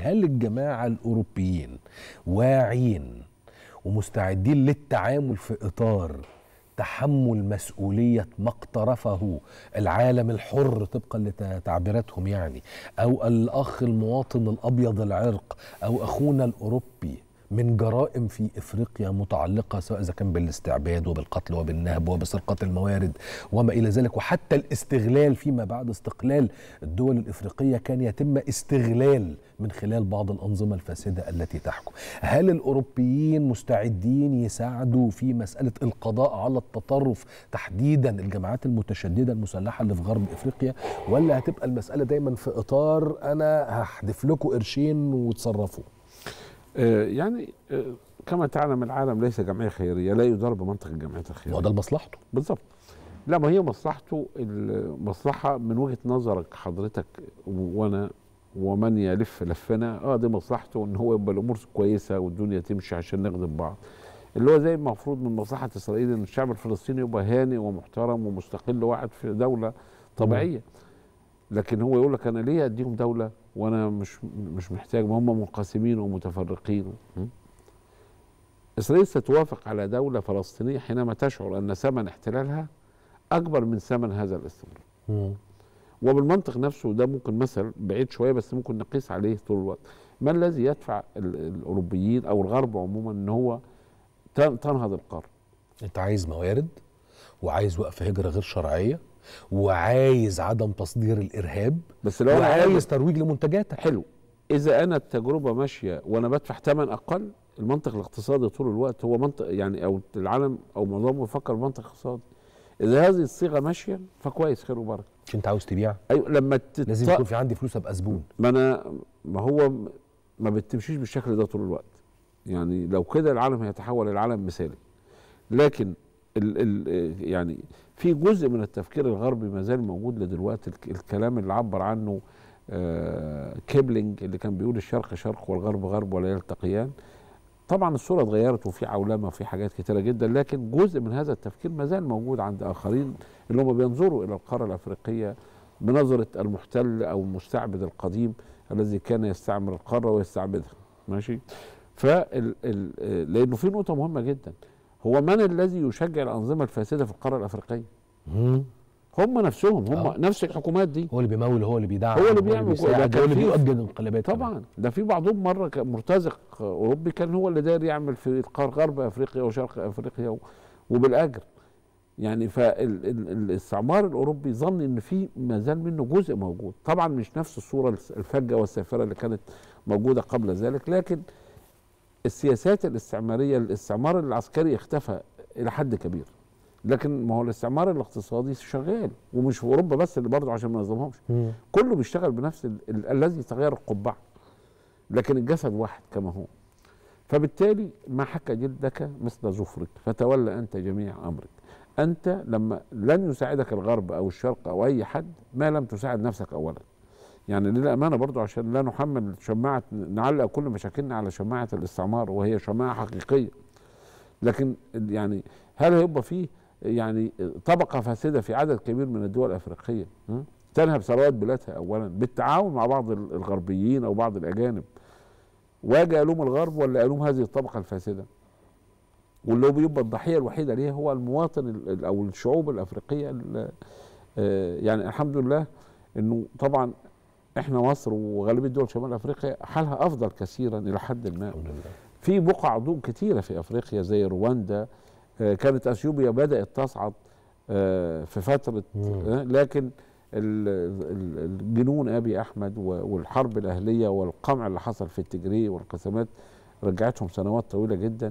هل الجماعة الأوروبيين واعين ومستعدين للتعامل في إطار تحمل مسؤولية ما اقترفه العالم الحر طبقا لتعبيراتهم يعني أو الأخ المواطن الأبيض العرق أو أخونا الأوروبي من جرائم في افريقيا متعلقه سواء اذا كان بالاستعباد وبالقتل وبالنهب وبسرقه الموارد وما الى ذلك وحتى الاستغلال فيما بعد استقلال الدول الافريقيه كان يتم استغلال من خلال بعض الانظمه الفاسده التي تحكم. هل الاوروبيين مستعدين يساعدوا في مساله القضاء على التطرف تحديدا الجماعات المتشدده المسلحه اللي في غرب افريقيا ولا هتبقى المساله دايما في اطار انا هحذف لكم قرشين وتصرفوا؟ آه، يعني آه، كما تعلم العالم ليس جمعيه خيريه لا يدار بمنطق الجمعيه الخيريه وده لمصلحته بالظبط لا ما هي مصلحته المصلحه من وجهه نظرك حضرتك وانا ومن يلف لفنا اه دي مصلحته ان هو يبقى الامور كويسه والدنيا تمشي عشان نخدم بعض اللي هو زي المفروض من مصلحه اسرائيل ان الشعب الفلسطيني يبقى هاني ومحترم ومستقل وقاعد في دوله طبيعيه مم. لكن هو يقول لك انا ليه اديهم دوله وانا مش مش محتاج ما هم منقسمين ومتفرقين اسرائيل ستوافق على دوله فلسطينيه حينما تشعر ان ثمن احتلالها اكبر من ثمن هذا الاستمرار وبالمنطق نفسه ده ممكن مثل بعيد شويه بس ممكن نقيس عليه طول الوقت ما الذي يدفع الاوروبيين او الغرب عموما ان هو تنهض القاره انت عايز موارد وعايز وقف هجره غير شرعيه وعايز عدم تصدير الارهاب بس لو انا عايز ترويج لمنتجاتك حلو اذا انا التجربه ماشيه وانا بدفع ثمن اقل المنطق الاقتصادي طول الوقت هو منطق يعني او العالم او معظمهم بيفكر بمنطق اقتصادي اذا هذه الصيغه ماشيه فكويس خير وبركه مش انت عاوز تبيع ايوه لما تت... لازم يكون في عندي فلوس ابقى زبون ما انا ما هو ما بتمشيش بالشكل ده طول الوقت يعني لو كده العالم هيتحول العالم مثالي لكن ال ال يعني في جزء من التفكير الغربي ما زال موجود لدلوقتي الكلام اللي عبر عنه آه، كيبلينج اللي كان بيقول الشرق شرق والغرب غرب ولا يلتقيان طبعا الصوره اتغيرت وفي عولمه وفي حاجات كتيره جدا لكن جزء من هذا التفكير ما زال موجود عند اخرين اللي هم بينظروا الى القاره الافريقيه بنظره المحتل او المستعبد القديم الذي كان يستعمر القاره ويستعبدها ماشي فال لانه في نقطه مهمه جدا هو من الذي يشجع الانظمه الفاسده في القاره الافريقيه؟ هم نفسهم هم أوه. نفس الحكومات دي هو اللي بيمول هو اللي بيدعم هو اللي بيعمل هو اللي بيؤجل انقلابات طبعا ده في بعضهم مره مرتزق اوروبي كان هو اللي داير يعمل في غرب افريقيا وشرق افريقيا وبالاجر يعني فالاستعمار الاوروبي ظن ان في ما زال منه جزء موجود طبعا مش نفس الصوره الفجه والسافره اللي كانت موجوده قبل ذلك لكن السياسات الاستعماريه الاستعمار العسكري اختفى الى حد كبير لكن ما هو الاستعمار الاقتصادي شغال ومش في اوروبا بس اللي برضه عشان ما نظلمهمش كله بيشتغل بنفس الذي تغير القبعه لكن الجسد واحد كما هو فبالتالي ما حكى جلدك مثل زفرك فتولى انت جميع امرك انت لما لن يساعدك الغرب او الشرق او اي حد ما لم تساعد نفسك اولا يعني للامانه برضو عشان لا نحمل شماعه نعلق كل مشاكلنا على شماعه الاستعمار وهي شماعه حقيقيه لكن يعني هل هيبقى فيه يعني طبقه فاسده في عدد كبير من الدول الافريقيه تنهب ثروات بلادها اولا بالتعاون مع بعض الغربيين او بعض الاجانب واجه الوم الغرب ولا الوم هذه الطبقه الفاسده واللي بيبقى الضحيه الوحيده ليها هو المواطن او الشعوب الافريقيه آه، يعني الحمد لله انه طبعا احنا مصر وغالبيه دول شمال افريقيا حالها افضل كثيرا الى حد ما في بقع ضوء كثيره في افريقيا زي رواندا آه، كانت اثيوبيا بدات تصعد آه، في فتره آه، لكن الجنون ابي احمد والحرب الاهليه والقمع اللي حصل في التجري والقسمات رجعتهم سنوات طويله جدا